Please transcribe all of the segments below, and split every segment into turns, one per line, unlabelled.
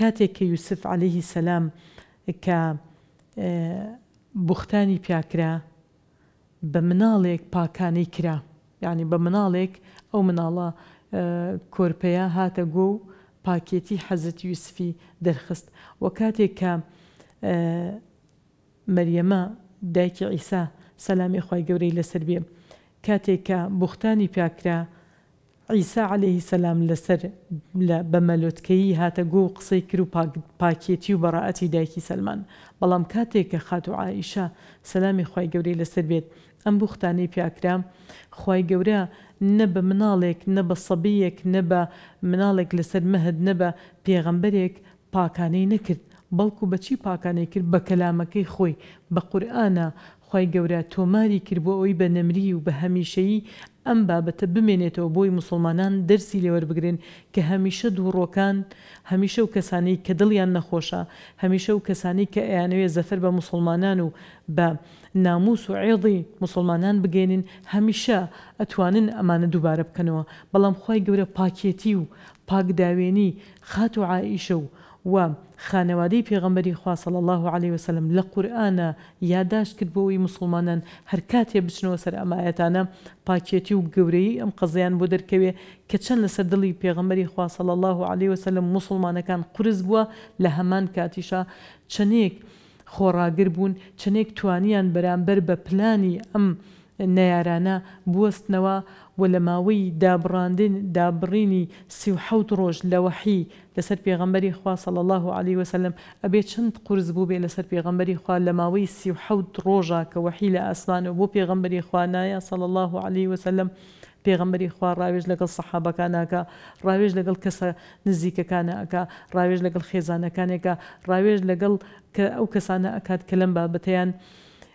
کاتێک کە یوسف عليهەیهی سەسلام کە بختانی پیاکرا بە مناڵێک پاکانەی کرا یعنی بە مناڵێک ئەو مناڵە کۆرپەیە هاتە گۆ و پاکێتی حەزت یوسفی دەرخست وە کاتێک کە مەریەمە دایکی ئیسا سەلامی خی گەورەی لەسەر بێ کاتێک کە بختانی پیاکرا ئیسا عليهەیهی سەسلام لەسەر بە مەلۆتکەی هاتە گۆ قسەی کرد و پاکێتی و بەڕەتی دایکی سلمان بەڵام کاتێک کە خات و عیشا سەسلامی خی گەورەی لەسەر بێت ئەم بوختانەی پیاکرام خی گەورە نە بە مناڵێک نە بە سەبیەک نە بە مناڵێک لەسەر مەهد نە بە پێغەمبەرێک پاکانەی نەکرد بەڵکو بەچی پاکانەی کرد بە کەلامەکەی خۆی بە قورآە خی گەورە تۆماری کرد بۆ ئەوی بە نەمری و بە هەمیشەیی ئەم بابەتە بمێنێتەوە بۆی مسلمانان دەرسی لێوەربگرن کە هەمیشە دووڕۆکان هەمیشە و کەسانی کە دڵیان نەخۆشە هەمیشە و کەسانی کە ئەیانەوێ زەفەر بە مسلمانان و بە ناموس و عێڵی مسلمانان بگەێنین هەمیشە ئەتوانن ئەمانە دووبارە بکەنەوە بەڵام خی گەورە پاکێتی و پاکداوێنی خات و عائیشە و و خانەوادەی پێغەمبەری خواسەڵ الله عليه وسلم لە قورآە یاداش کرد بۆەوەی مسلمانان هەر کاتێ بچنەوە سەر ئەمایەتانە پاکێتی و گەورەی ئەم قەزیان بۆ دەرکەوێ کە چەند لەسەر دڵی پێغەمبەری خواسەڵ الله عليه وسلم مسلمانەکان قرس بووە لە هەمان کاتیشا چنێک خۆڕاگر بوون چنێک توانیان بەرامبەر بە پلانی ئەم نەیارانە بوەستنەوە و لە ماوەی دابڕاندن دابڕینی سیحوت ڕۆژ لە وەحی لەسەر پێغمبەری خوا سەڵ الله عليه وسلم ئەبێ چند قرس بوو بێ لەسەر پێغمبەری خوا لە ماوەی سیحوت ڕۆژە کە وەحی لە ئاسمان و بۆ پێغمبەری خوانایە سەڵ الله عليه وسلم. پێغمبەری خوا ڕاوێژ لەگەڵ سەحابەکانەکە ڕاوێژ لەگەڵ کەسە نزیکەکانەکە ڕاوێژ لەگەڵ خێزانەکانێکە ڕاوێژ لەگەڵ کە ئەو کەسانە ئەکات کە لەم بابەتیان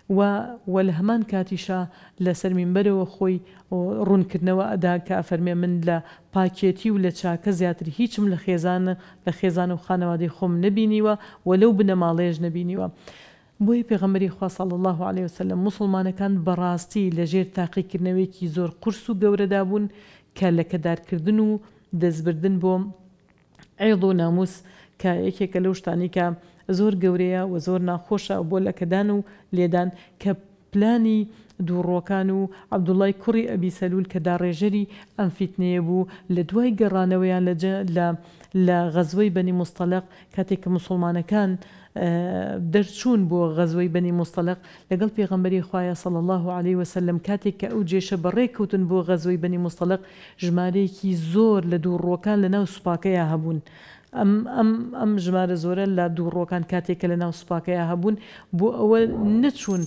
وە لە هەمان کاتیشا لە سەرمینبەرەوە خۆی ڕوونکردنەوە ئەدا کە ئەفەرمێ من لە پاکێتی و لە چاکە زیاتر هیچم لە خێزانە لە خێزان و خانەوادەی خۆم نبینیوە وەلەو بنەماڵێژ نبینیوە. بۆی پێغەمەری خواسەڵ الله عليه وسلم مسلمانەکان بەڕاستی لەژێر تاقیکردنەوەیکی زۆر قرس و گەورەدا بوون کە لەکەدارکردن و دەستبردن بۆم عێڵ و ناموس کە یەکێکە لەو شتانی کە زۆر گەورەیە و زۆر ناخۆشە بۆ لەکەدان و لێدان کە پلانی دووڕۆکان و عبدوڵای کوڕی ئەبی سەلول کە داڕێژەری ئەم فیتنەیە بوو لە دوای گەڕانەوەیان لە لە غەزوەی بەنی مستەلق کاتێک کە مسلمانەکان دەرچوون بۆ غەزوەی بەنی مستەلق لەگەڵ پێغمبەری خوایە سەڵ الله عليه وسلم کاتێک کە ئەو جێشە بەڕێککەوتن بۆ غەزوەی بەنی مستەلق ژمارەیەکی زۆر لە دووڕۆکان لە ناو سوپاکەیە هەبوون ئەم ئەم ئەم ژمارە زۆرە لە دووڕۆکان کاتێککە لە ناو سوپاکەیە هەبوون بۆ ئەوە نەچوون.